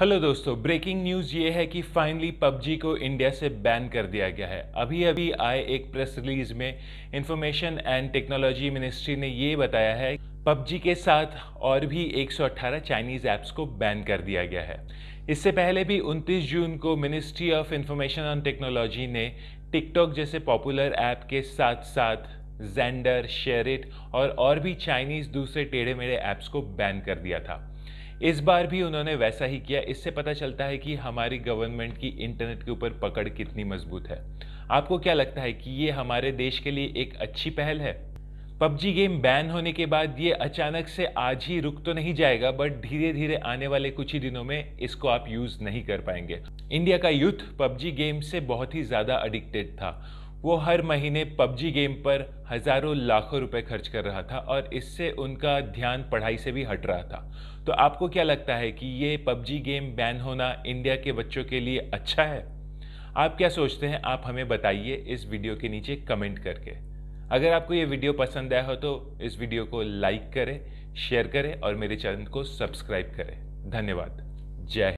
hello दोस्तों breaking news ये है कि फाइनली पबजी को इंडिया से बैन कर दिया गया है अभी अभी आए एक प्रेस रिलीज में इंफॉर्मेशन एंड टेक्नोलॉजी मिनिस्ट्री ने ये बताया है पबजी के साथ और भी 118 चाइनीज़ ऐप्स को बैन कर दिया गया है इससे पहले भी 29 जून को ministry of information and technology ने टिकटॉक जैसे पॉपुलर ऐप के साथ साथ जेंडर शेरिट और और भी चाइनीज़ दूसरे टेढ़े मेढ़े ऐप्स को बैन कर दिया था इस बार भी उन्होंने वैसा ही किया इससे पता चलता है कि हमारी गवर्नमेंट की इंटरनेट के ऊपर पकड़ कितनी मजबूत है आपको क्या लगता है कि ये हमारे देश के लिए एक अच्छी पहल है पबजी गेम बैन होने के बाद ये अचानक से आज ही रुक तो नहीं जाएगा बट धीरे धीरे आने वाले कुछ ही दिनों में इसको आप यूज़ नहीं कर पाएंगे इंडिया का यूथ पबजी गेम से बहुत ही ज़्यादा अडिक्टेड था वो हर महीने पबजी गेम पर हज़ारों लाखों रुपए खर्च कर रहा था और इससे उनका ध्यान पढ़ाई से भी हट रहा था तो आपको क्या लगता है कि ये पबजी गेम बैन होना इंडिया के बच्चों के लिए अच्छा है आप क्या सोचते हैं आप हमें बताइए इस वीडियो के नीचे कमेंट करके अगर आपको ये वीडियो पसंद आया हो तो इस वीडियो को लाइक करें शेयर करें और मेरे चैनल को सब्सक्राइब करें धन्यवाद जय